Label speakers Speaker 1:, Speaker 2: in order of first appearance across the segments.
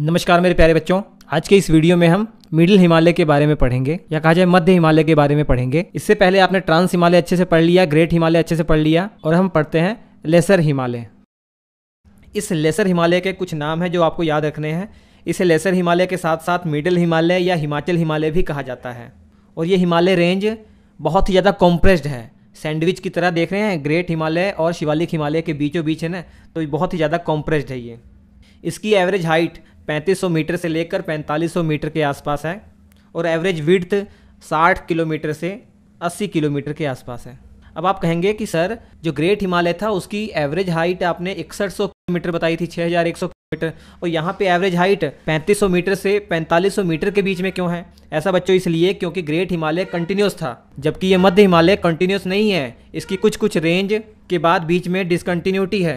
Speaker 1: नमस्कार मेरे प्यारे बच्चों आज के इस वीडियो में हम मिडिल हिमालय के बारे में पढ़ेंगे या कहा जाए मध्य हिमालय के बारे में पढ़ेंगे इससे पहले आपने ट्रांस हिमालय अच्छे से पढ़ लिया ग्रेट हिमालय अच्छे से पढ़ लिया और हम पढ़ते हैं लेसर हिमालय इस लेसर हिमालय के कुछ नाम हैं जो आपको याद रखने हैं इसे लेसर हिमालय के साथ साथ मिडिल हिमालय या हिमाचल हिमालय भी कहा जाता है और ये हिमालय रेंज बहुत ही ज़्यादा कॉम्प्रेस्ड है सैंडविच की तरह देख रहे हैं ग्रेट हिमालय और शिवालिक हिमालय के बीचों बीच है ना तो बहुत ही ज़्यादा कॉम्प्रेस्ड है ये इसकी एवरेज हाइट 3500 मीटर से लेकर 4500 मीटर के आसपास है और एवरेज विड्थ 60 किलोमीटर से 80 किलोमीटर के आसपास है अब आप कहेंगे कि सर जो ग्रेट हिमालय था उसकी एवरेज हाइट आपने इकसठ किलोमीटर बताई थी छः किलोमीटर और यहाँ पे एवरेज हाइट 3500 मीटर से 4500 मीटर के बीच में क्यों है ऐसा बच्चों इसलिए क्योंकि ग्रेट हिमालय कंटिन्यूस था जबकि ये मध्य हिमालय कंटिन्यूस नहीं है इसकी कुछ कुछ रेंज के बाद बीच में डिसकंटिन्यूटी है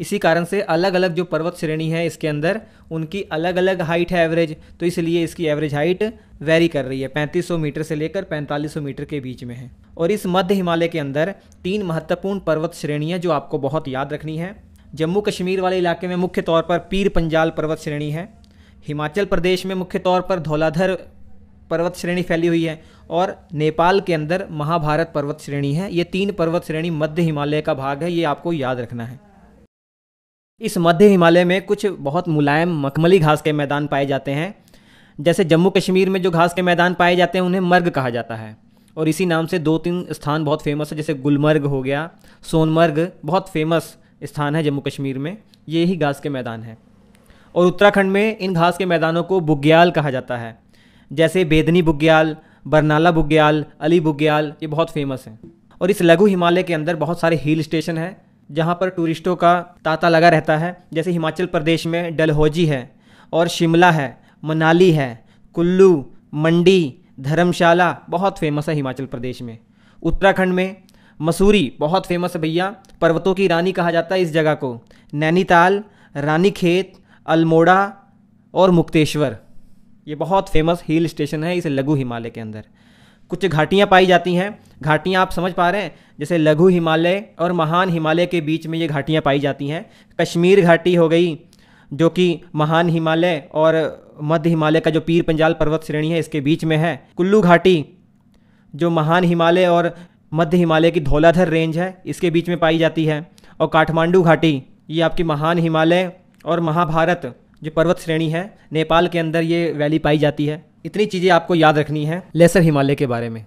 Speaker 1: इसी कारण से अलग अलग जो पर्वत श्रेणी है इसके अंदर उनकी अलग अलग हाइट है एवरेज तो इसलिए इसकी एवरेज हाइट वेरी कर रही है 3500 मीटर से लेकर 4500 मीटर के बीच में है और इस मध्य हिमालय के अंदर तीन महत्वपूर्ण पर्वत श्रेणियाँ जो आपको बहुत याद रखनी है जम्मू कश्मीर वाले इलाके में मुख्य तौर पर पीर पंजाल पर्वत श्रेणी है हिमाचल प्रदेश में मुख्य तौर पर धौलाधर पर्वत श्रेणी फैली हुई है और नेपाल के अंदर महाभारत पर्वत श्रेणी है ये तीन पर्वत श्रेणी मध्य हिमालय का भाग है ये आपको याद रखना है इस मध्य हिमालय में कुछ बहुत मुलायम मखमली घास के मैदान पाए जाते हैं जैसे जम्मू कश्मीर में जो घास के मैदान पाए जाते हैं उन्हें मर्ग कहा जाता है और इसी नाम से दो तीन स्थान बहुत फेमस है जैसे गुलमर्ग हो गया सोनमर्ग बहुत फेमस स्थान है जम्मू कश्मीर में ये ही घास के मैदान है और उत्तराखंड में इन घास के मैदानों को बुग्याल कहा जाता है जैसे बेदनी बुग्याल बरनाला बुग्याल अली बुग्याल ये बहुत फेमस हैं और इस लघु हिमालय के अंदर बहुत सारे हिल स्टेशन हैं जहाँ पर टूरिस्टों का तांता लगा रहता है जैसे हिमाचल प्रदेश में डलहौजी है और शिमला है मनाली है कुल्लू मंडी धर्मशाला बहुत फेमस है हिमाचल प्रदेश में उत्तराखंड में मसूरी बहुत फेमस है भैया पर्वतों की रानी कहा जाता है इस जगह को नैनीताल रानीखेत अल्मोड़ा और मुक्तेश्वर ये बहुत फेमस हिल स्टेशन है इस लघु हिमालय के अंदर कुछ घाटियाँ पाई जाती हैं घाटियाँ आप समझ पा रहे हैं जैसे लघु हिमालय और महान हिमालय के बीच में ये घाटियाँ पाई जाती हैं कश्मीर घाटी हो गई जो कि महान हिमालय और मध्य हिमालय का जो पीर पंजाल पर्वत श्रेणी है इसके बीच में है कुल्लू घाटी जो महान हिमालय और मध्य हिमालय की धौलाधर रेंज है इसके बीच में पाई जाती है और काठमांडू घाटी ये आपकी महान हिमालय और महाभारत जो पर्वत श्रेणी है नेपाल के अंदर ये वैली पाई जाती है इतनी चीज़ें आपको याद रखनी है लेसर हिमालय के बारे में